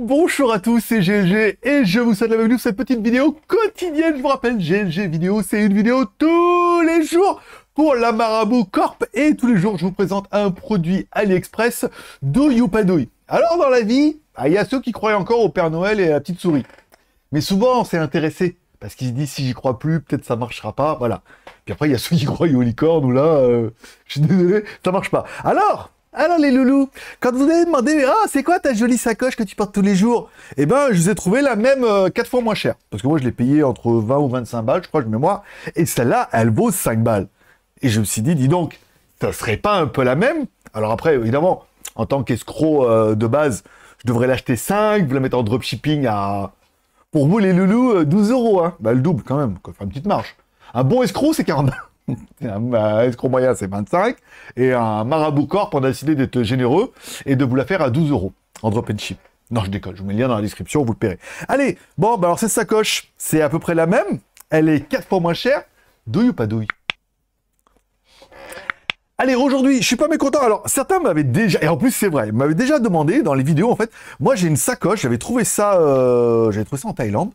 Bonjour à tous, c'est GLG et je vous souhaite la bienvenue pour cette petite vidéo quotidienne. Je vous rappelle, GLG vidéo, c'est une vidéo tous les jours pour la Marabout Corp et tous les jours, je vous présente un produit AliExpress de Alors dans la vie, bah, il y a ceux qui croient encore au Père Noël et à la petite souris. Mais souvent, on s'est intéressé parce qu'ils se disent si j'y crois plus, peut-être ça marchera pas, voilà. Puis après, il y a ceux qui croient aux licornes ou là, euh, je suis désolé, ça marche pas. Alors, alors les loulous, quand vous avez demandé ah c'est quoi ta jolie sacoche que tu portes tous les jours Eh ben je vous ai trouvé la même euh, quatre 4 fois moins chère parce que moi je l'ai payée entre 20 ou 25 balles, je crois mets mémoire et celle-là elle vaut 5 balles. Et je me suis dit dis donc, ça serait pas un peu la même Alors après évidemment, en tant qu'escroc euh, de base, je devrais l'acheter 5, vous la mettre en dropshipping à pour vous les loulous 12 euh, euros hein. Bah le double quand même, ça une petite marche. Un bon escroc c'est 40 balles un escroc moyen, c'est 25. Et un marabout corps pour a décidé d'être généreux et de vous la faire à 12 euros, drop and ship. Non, je décolle, je vous mets le lien dans la description, vous le paierez. Allez, bon, bah alors cette sacoche, c'est à peu près la même. Elle est 4 fois moins chère. Douille ou pas douille Allez, aujourd'hui, je suis pas mécontent. Alors, certains m'avaient déjà, et en plus c'est vrai, m'avaient déjà demandé dans les vidéos, en fait, moi j'ai une sacoche, j'avais trouvé ça, euh, j'avais trouvé ça en Thaïlande.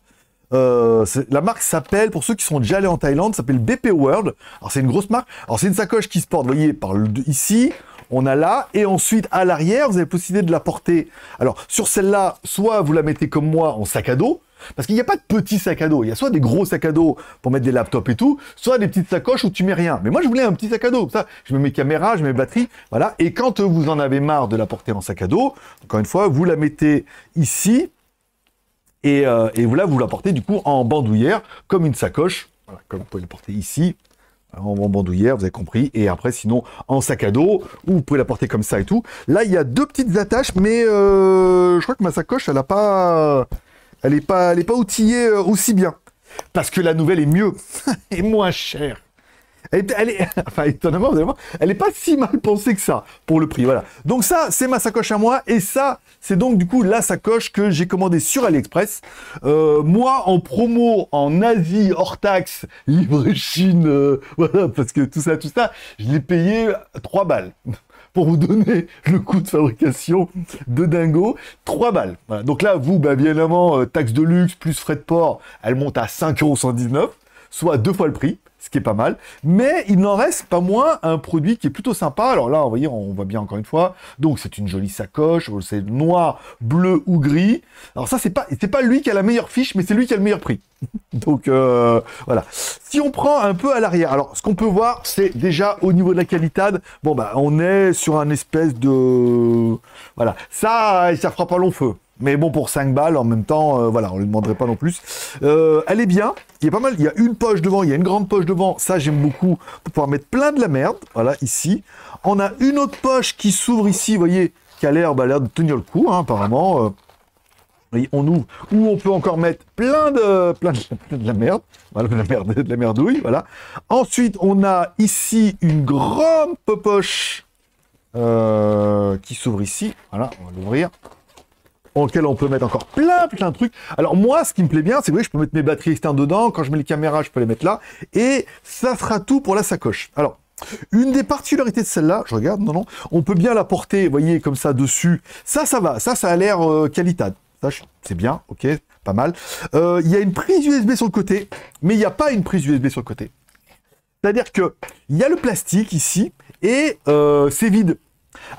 Euh, la marque s'appelle, pour ceux qui sont déjà allés en Thaïlande, s'appelle BP World. Alors c'est une grosse marque. Alors c'est une sacoche qui se porte, vous voyez, par ici, on a là, et ensuite à l'arrière, vous avez possibilité de la porter. Alors sur celle-là, soit vous la mettez comme moi en sac à dos, parce qu'il n'y a pas de petit sac à dos. Il y a soit des gros sacs à dos pour mettre des laptops et tout, soit des petites sacoches où tu mets rien. Mais moi, je voulais un petit sac à dos. ça, je mets mes caméras, je mets mes batteries. Voilà. Et quand vous en avez marre de la porter en sac à dos, encore une fois, vous la mettez ici. Euh, et, vous vous la portez du coup en bandoulière, comme une sacoche, comme vous pouvez le porter ici, en, bandoulière, vous avez compris. Et après, sinon, en sac à dos, ou vous pouvez la porter comme ça et tout. Là, il y a deux petites attaches, mais euh, je crois que ma sacoche, elle n'est pas, elle pas outillée euh, aussi bien, parce que la nouvelle est mieux et moins chère. Elle est, elle n'est pas si mal pensée que ça pour le prix. Voilà. Donc ça, c'est ma sacoche à moi. Et ça, c'est donc du coup la sacoche que j'ai commandée sur AliExpress. Euh, moi, en promo, en Asie, hors taxe, Livre Chine, euh, voilà, parce que tout ça, tout ça, je l'ai payé 3 balles pour vous donner le coût de fabrication de Dingo, 3 balles. Donc là, vous, bah, bien évidemment, euh, taxe de luxe plus frais de port, elle monte à euros, soit deux fois le prix ce qui est pas mal. Mais il n'en reste pas moins un produit qui est plutôt sympa. Alors là, vous voyez, on voit bien encore une fois. Donc c'est une jolie sacoche, c'est noir, bleu ou gris. Alors ça, c'est pas, c'est pas lui qui a la meilleure fiche, mais c'est lui qui a le meilleur prix. Donc euh, voilà. Si on prend un peu à l'arrière, alors ce qu'on peut voir, c'est déjà au niveau de la qualité. Bon bah on est sur un espèce de voilà. Ça, ça fera pas long feu. Mais bon, pour 5 balles, en même temps, euh, voilà, on lui demanderait pas non plus. Euh, elle est bien. Il y a pas mal. Il y a une poche devant, il y a une grande poche devant. Ça, j'aime beaucoup pour pouvoir mettre plein de la merde. Voilà, ici. On a une autre poche qui s'ouvre ici, vous voyez, qui a l'air bah, de tenir le coup, hein, apparemment. Euh. on ouvre, où on peut encore mettre plein de, plein de, la merde, voilà, de la merde, de la merdouille, voilà. Ensuite, on a ici une grande poche qui s'ouvre ici, voilà, on va l'ouvrir lequel on peut mettre encore plein, plein de trucs. Alors moi, ce qui me plaît bien, c'est que je peux mettre mes batteries externes dedans. Quand je mets les caméras, je peux les mettre là. Et ça sera tout pour la sacoche. Alors, une des particularités de celle-là, je regarde, non, non, on peut bien la porter, voyez, comme ça, dessus. Ça, ça va, ça, ça a l'air euh, qualité. c'est bien, ok, pas mal. Euh, il y a une prise USB sur le côté, mais il n'y a pas une prise USB sur le côté. C'est-à-dire que il y a le plastique ici, et euh, c'est vide.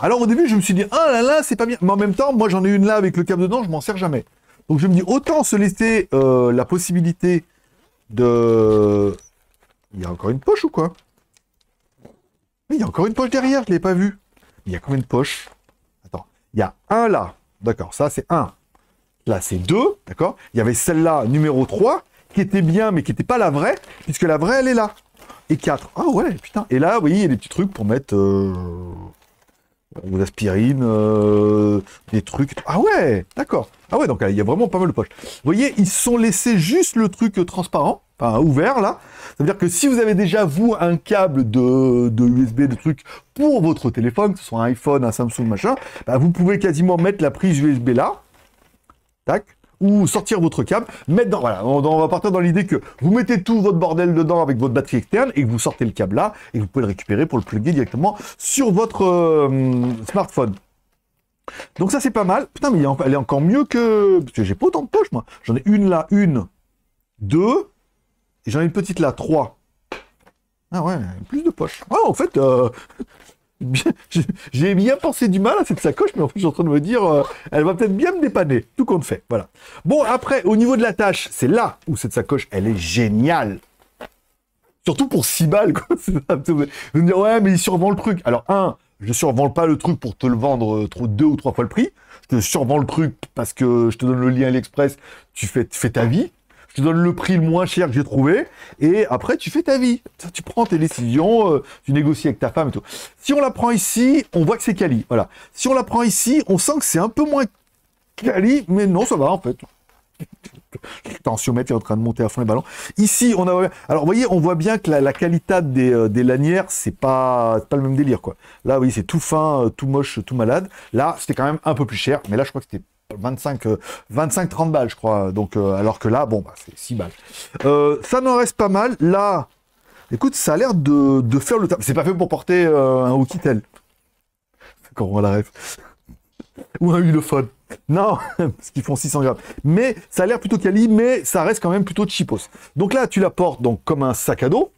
Alors au début, je me suis dit, ah là là, c'est pas bien. Mais en même temps, moi j'en ai une là avec le câble dedans, je m'en sers jamais. Donc je me dis, autant se laisser euh, la possibilité de... Il y a encore une poche ou quoi il y a encore une poche derrière, je ne l'ai pas vu. Il y a combien de poches Attends, il y a un là. D'accord, ça c'est un. Là c'est deux, d'accord Il y avait celle-là, numéro 3, qui était bien, mais qui n'était pas la vraie, puisque la vraie, elle est là. Et 4. Ah ouais, putain. Et là, oui, il y a des petits trucs pour mettre... Euh, ou l'aspirine, euh, des trucs. Ah ouais, d'accord. Ah ouais, donc euh, il y a vraiment pas mal de poches. Vous voyez, ils sont laissés juste le truc transparent, enfin ouvert là. Ça veut dire que si vous avez déjà, vous, un câble de, USB, de trucs pour votre téléphone, que ce soit un iPhone, un Samsung, machin, bah, vous pouvez quasiment mettre la prise USB là. Tac, ou sortir votre câble, mettre dans, voilà, on, va partir dans l'idée que vous mettez tout votre bordel dedans avec votre batterie externe et que vous sortez le câble là et vous pouvez le récupérer pour le plugger directement sur votre euh, smartphone. Donc ça c'est pas mal. Putain mais elle est encore mieux que... que j'ai pas autant de poches moi. J'en ai une là, une, deux, et j'en ai une petite là, trois. Ah ouais, plus de poches. Ah en fait, euh, j'ai bien pensé du mal à cette sacoche, mais en fait, je suis en train de me dire, euh, elle va peut-être bien me dépanner. Tout compte fait. Voilà. Bon, après, au niveau de la tâche, c'est là où cette sacoche, elle est géniale. Surtout pour 6 balles, quoi. Vous me direz, ouais, mais il survend le truc. Alors, un, je survends pas le truc pour te le vendre euh, trop, deux ou trois fois le prix. Je te survends le truc parce que je te donne le lien à l'Express, tu fais ta vie je donne le prix le moins cher que j'ai trouvé, et après tu fais ta vie. Tu prends tes décisions, euh, tu négocies avec ta femme et tout. Si on la prend ici, on voit que c'est quali. Voilà. Si on la prend ici, on sent que c'est un peu moins quali, mais non, ça va en fait. Tensiomètre est en train de monter à fond les ballons. Ici, on a. Alors, voyez, on voit bien que la, qualité des, euh, des lanières, c'est pas, pas le même délire, quoi. Là, oui, c'est tout fin, euh, tout moche, tout malade. Là, c'était quand même un peu plus cher, mais là, je crois que c'était 25, 25, 30 balles, je crois. Donc, euh, alors que là, bon, bah, c'est 6 balles. Euh, ça n'en reste pas mal. Là, écoute, ça a l'air de, faire le taf. C'est pas fait pour porter euh, un tel. Quand on la rêve Ou un hulophone. Non, parce qu'ils font 600 grammes. Mais ça a l'air plutôt quali, mais ça reste quand même plutôt cheapos. Donc là, tu la portes donc, comme un sac à dos.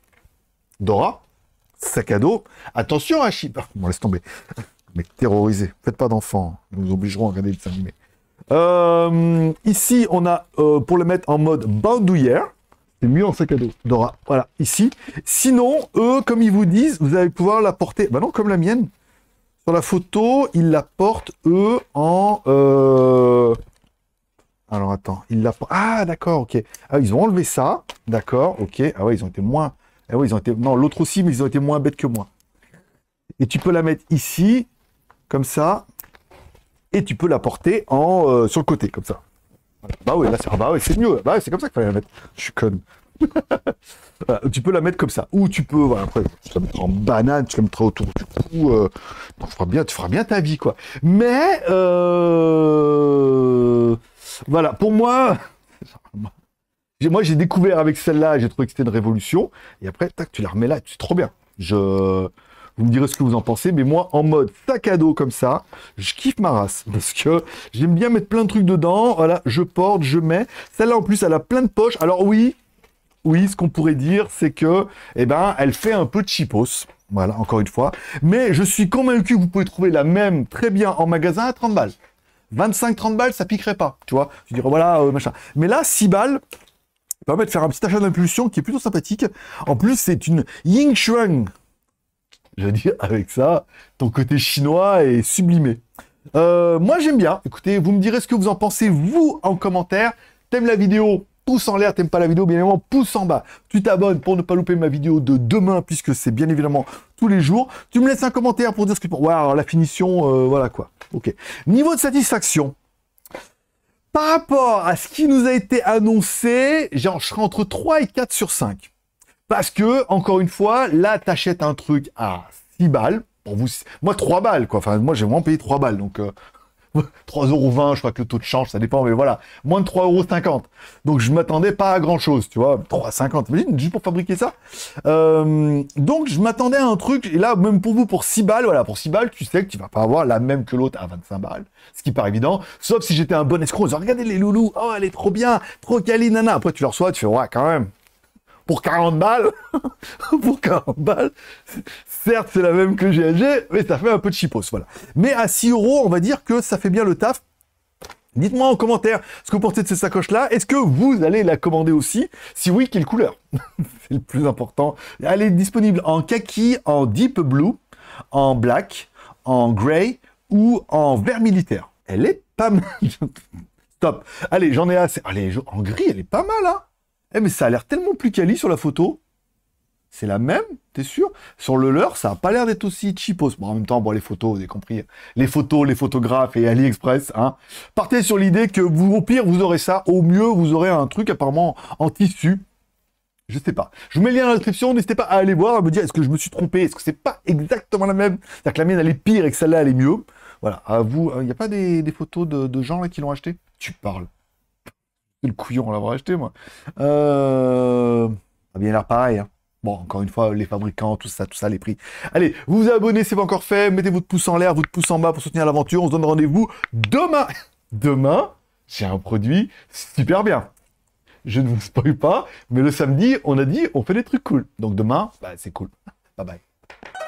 Dora. Sac à dos. Attention à chip. Ah, bon laisse tomber. Mais terrorisé. Faites pas d'enfants. Nous obligerons à regarder le s'animer. Euh, ici, on a, euh, pour le mettre en mode bandoulière, c'est mieux en sac à dos, Dora. Voilà, ici. Sinon, eux, comme ils vous disent, vous allez pouvoir la porter. Bah non, comme la mienne. Sur la photo, ils la portent, eux, en... Euh, alors, attends. Ils la... Ah, d'accord, ok. Ah, ils ont enlevé ça. D'accord, ok. Ah ouais, ils ont été moins... Ah ouais, ils ont été... Non, l'autre aussi, mais ils ont été moins bêtes que moi. Et tu peux la mettre ici, comme ça et tu peux la porter en, euh, sur le côté, comme ça. Bah ouais, là c'est ah bah ouais, mieux, bah c'est comme ça qu'il fallait la mettre. Je suis con. tu peux la mettre comme ça, ou tu peux, voilà, après, tu la mettre en banane, tu la mettras autour du cou, euh, tu, feras bien, tu feras bien ta vie, quoi. Mais, euh, voilà, pour moi, moi j'ai découvert avec celle-là, j'ai trouvé que c'était une révolution, et après, tac, tu la remets là, c'est trop bien. Je, vous me direz ce que vous en pensez, mais moi, en mode sac à dos comme ça, je kiffe ma race parce que j'aime bien mettre plein de trucs dedans. Voilà, je porte, je mets. Celle-là, en plus, elle a plein de poches. Alors oui, oui, ce qu'on pourrait dire, c'est que, eh ben, elle fait un peu de chipos. Voilà, encore une fois. Mais je suis convaincu que vous pouvez trouver la même très bien en magasin à 30 balles. 25-30 balles, ça piquerait pas, tu vois. Tu dirais, voilà, euh, machin. Mais là, 6 balles, permet de faire un petit achat d'impulsion qui est plutôt sympathique. En plus, c'est une Ying Shuang je veux dire, avec ça, ton côté chinois est sublimé. Euh, moi, j'aime bien. Écoutez, vous me direz ce que vous en pensez, vous, en commentaire. T'aimes la vidéo Pouce en l'air, t'aimes pas la vidéo, bien évidemment, pouce en bas. Tu t'abonnes pour ne pas louper ma vidéo de demain, puisque c'est bien évidemment tous les jours. Tu me laisses un commentaire pour dire ce que tu penses. Voilà, la finition, euh, voilà quoi. Ok. Niveau de satisfaction. Par rapport à ce qui nous a été annoncé, j'en je serai entre 3 et 4 sur 5. Parce que, encore une fois, là, t'achètes un truc à 6 balles. Pour vous, moi, 3 balles, quoi. Enfin, moi, j'ai vraiment payé 3 balles. Donc, 3,20€, euh, je crois que le taux de change, ça dépend, mais voilà. Moins de 3,50€. Donc, je m'attendais pas à grand chose, tu vois. 3,50€, imagine, juste pour fabriquer ça. Euh, donc, je m'attendais à un truc. Et là, même pour vous, pour 6 balles, voilà, pour 6 balles, tu sais que tu vas pas avoir la même que l'autre à 25 balles. Ce qui paraît évident. Sauf si j'étais un bon escroc. Regardez les loulous. Oh, elle est trop bien. Trop caline, nana. Après, tu leur reçois, tu fais, ouais, quand même pour 40 balles, pour 40 balles, certes, c'est la même que GLG, mais ça fait un peu de chipos, voilà. Mais à 6 euros, on va dire que ça fait bien le taf. Dites-moi en commentaire ce que vous pensez de cette sacoche là Est-ce que vous allez la commander aussi Si oui, quelle couleur C'est le plus important. Elle est disponible en kaki, en deep blue, en black, en grey ou en vert militaire. Elle est pas mal. Stop. Allez, j'en ai assez. Allez, en gris, elle est pas mal, hein eh, mais ça a l'air tellement plus quali sur la photo. C'est la même, t'es sûr Sur le leur, ça n'a pas l'air d'être aussi cheapos. Bon, en même temps, les photos, vous avez compris. Les photos, les photographes et AliExpress, hein. Partez sur l'idée que vous, au pire, vous aurez ça. Au mieux, vous aurez un truc apparemment en tissu. Je sais pas. Je vous mets le lien dans la description. N'hésitez pas à aller voir, à me dire est-ce que je me suis trompé, est-ce que c'est pas exactement la même. C'est-à-dire que la mienne, elle est pire et que celle-là, elle est mieux. Voilà. À vous, il euh, n'y a pas des, photos de, de gens là qui l'ont acheté Tu parles le couillon, on acheté, moi. Euh, ah, bien l'air pareil. Hein. Bon, encore une fois, les fabricants, tout ça, tout ça, les prix. Allez, vous vous abonnez, c'est pas encore fait. Mettez votre pouce en l'air, votre pouce en bas pour soutenir l'aventure. On se donne rendez-vous demain. Demain, j'ai un produit super bien. Je ne vous spoil pas, mais le samedi, on a dit, on fait des trucs cool. Donc demain, bah, c'est cool. Bye bye.